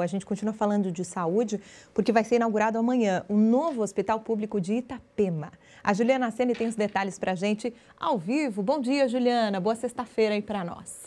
A gente continua falando de saúde porque vai ser inaugurado amanhã o um novo Hospital Público de Itapema. A Juliana Sene tem os detalhes para a gente ao vivo. Bom dia, Juliana. Boa sexta-feira aí para nós.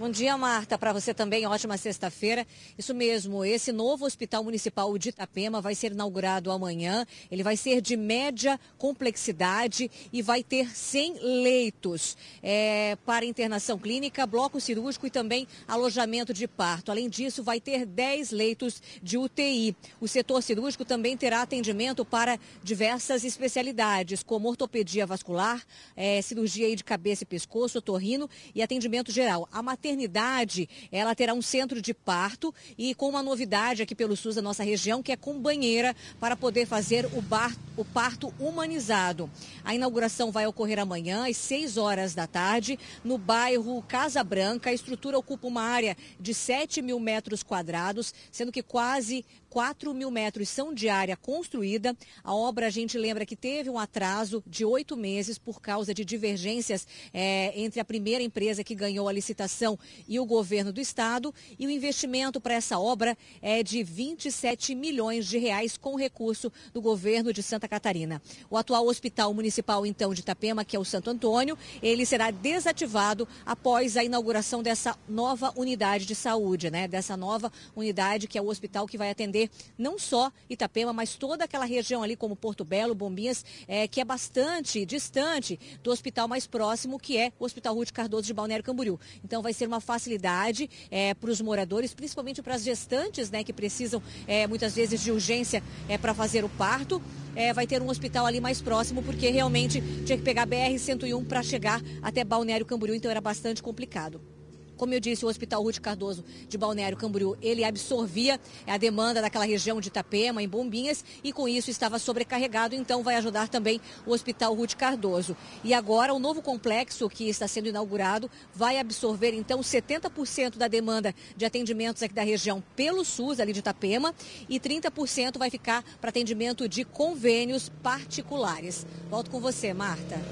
Bom dia, Marta. Para você também, ótima sexta-feira. Isso mesmo, esse novo Hospital Municipal de Itapema vai ser inaugurado amanhã. Ele vai ser de média complexidade e vai ter 100 leitos é, para internação clínica, bloco cirúrgico e também alojamento de parto. Além disso, vai ter 10 leitos de UTI. O setor cirúrgico também terá atendimento para diversas especialidades, como ortopedia vascular, é, cirurgia de cabeça e pescoço, torrino e atendimento geral. A mater maternidade, ela terá um centro de parto e com uma novidade aqui pelo SUS da nossa região, que é com banheira para poder fazer o, bar, o parto humanizado. A inauguração vai ocorrer amanhã às 6 horas da tarde no bairro Casa Branca. A estrutura ocupa uma área de 7 mil metros quadrados, sendo que quase 4 mil metros são de área construída. A obra, a gente lembra que teve um atraso de oito meses por causa de divergências é, entre a primeira empresa que ganhou a licitação e o governo do estado. E o investimento para essa obra é de 27 milhões de reais com recurso do governo de Santa Catarina. O atual Hospital Municipal, então, de Itapema, que é o Santo Antônio, ele será desativado após a inauguração dessa nova unidade de saúde, né? Dessa nova unidade que é o hospital que vai atender atender não só Itapema, mas toda aquela região ali como Porto Belo, Bombinhas, é, que é bastante distante do hospital mais próximo, que é o Hospital Ruth Cardoso de Balneário Camboriú. Então vai ser uma facilidade é, para os moradores, principalmente para as gestantes, né, que precisam é, muitas vezes de urgência é, para fazer o parto. É, vai ter um hospital ali mais próximo, porque realmente tinha que pegar BR-101 para chegar até Balneário Camboriú, então era bastante complicado. Como eu disse, o Hospital Ruth Cardoso de Balneário Camboriú, ele absorvia a demanda daquela região de Itapema, em Bombinhas, e com isso estava sobrecarregado, então vai ajudar também o Hospital Ruth Cardoso. E agora o novo complexo que está sendo inaugurado vai absorver então 70% da demanda de atendimentos aqui da região pelo SUS ali de Itapema e 30% vai ficar para atendimento de convênios particulares. Volto com você, Marta.